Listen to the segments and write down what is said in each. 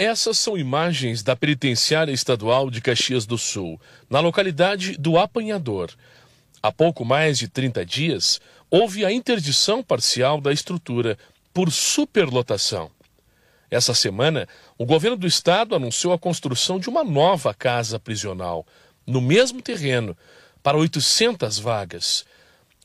Essas são imagens da penitenciária estadual de Caxias do Sul, na localidade do Apanhador. Há pouco mais de 30 dias, houve a interdição parcial da estrutura por superlotação. Essa semana, o governo do estado anunciou a construção de uma nova casa prisional, no mesmo terreno, para 800 vagas.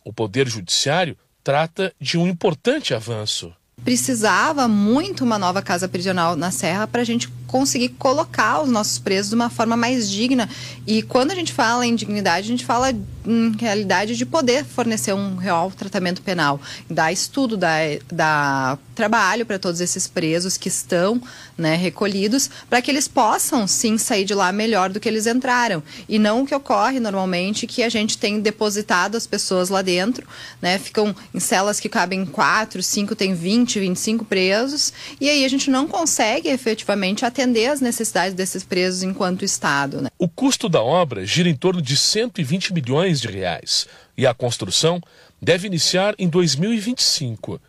O Poder Judiciário trata de um importante avanço precisava muito uma nova casa prisional na Serra para a gente conseguir colocar os nossos presos de uma forma mais digna. E quando a gente fala em dignidade, a gente fala em realidade de poder fornecer um real tratamento penal, dar estudo, dar, dar trabalho para todos esses presos que estão né, recolhidos, para que eles possam sim sair de lá melhor do que eles entraram. E não o que ocorre normalmente, que a gente tem depositado as pessoas lá dentro, né, ficam em celas que cabem 4, 5, tem 20, 25 presos, e aí a gente não consegue efetivamente atender as necessidades desses presos enquanto Estado. Né? O custo da obra gira em torno de 120 milhões de reais e a construção deve iniciar em 2025.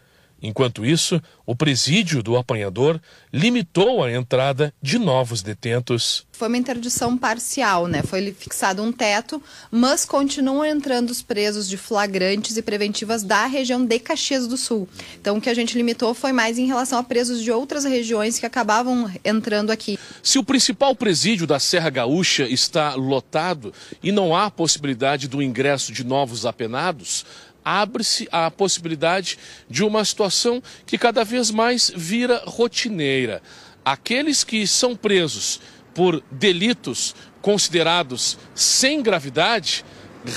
Enquanto isso, o presídio do apanhador limitou a entrada de novos detentos. Foi uma interdição parcial, né? Foi fixado um teto, mas continuam entrando os presos de flagrantes e preventivas da região de Caxias do Sul. Então, o que a gente limitou foi mais em relação a presos de outras regiões que acabavam entrando aqui. Se o principal presídio da Serra Gaúcha está lotado e não há possibilidade do ingresso de novos apenados, abre-se a possibilidade de uma situação que cada vez mais vira rotineira. Aqueles que são presos por delitos considerados sem gravidade,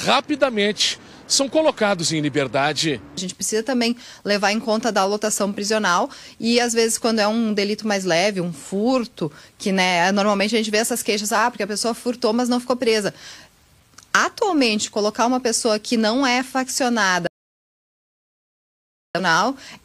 rapidamente são colocados em liberdade. A gente precisa também levar em conta da lotação prisional e às vezes quando é um delito mais leve, um furto, que né, normalmente a gente vê essas queixas, ah, porque a pessoa furtou, mas não ficou presa Atualmente, colocar uma pessoa que não é faccionada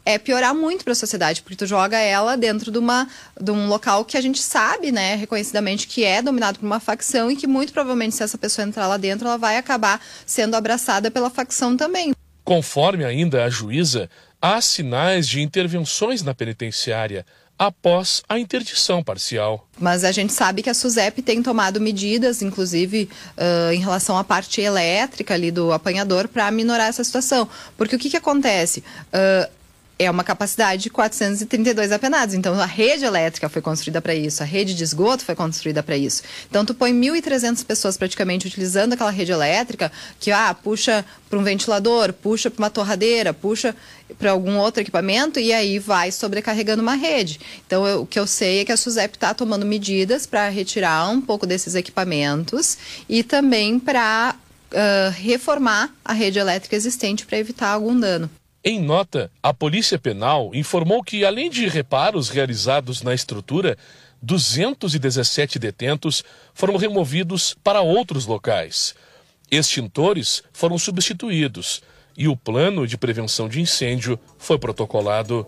é piorar muito para a sociedade, porque tu joga ela dentro de, uma, de um local que a gente sabe, né, reconhecidamente, que é dominado por uma facção e que muito provavelmente, se essa pessoa entrar lá dentro, ela vai acabar sendo abraçada pela facção também. Conforme ainda a juíza, há sinais de intervenções na penitenciária após a interdição parcial. Mas a gente sabe que a SUSEP tem tomado medidas, inclusive uh, em relação à parte elétrica ali do apanhador, para minorar essa situação. Porque o que, que acontece? Uh, é uma capacidade de 432 apenados. Então, a rede elétrica foi construída para isso, a rede de esgoto foi construída para isso. Então, tu põe 1.300 pessoas praticamente utilizando aquela rede elétrica, que ah, puxa para um ventilador, puxa para uma torradeira, puxa para algum outro equipamento e aí vai sobrecarregando uma rede. Então, eu, o que eu sei é que a SUSEP está tomando medidas para retirar um pouco desses equipamentos e também para uh, reformar a rede elétrica existente para evitar algum dano. Em nota, a Polícia Penal informou que, além de reparos realizados na estrutura, 217 detentos foram removidos para outros locais. Extintores foram substituídos e o plano de prevenção de incêndio foi protocolado.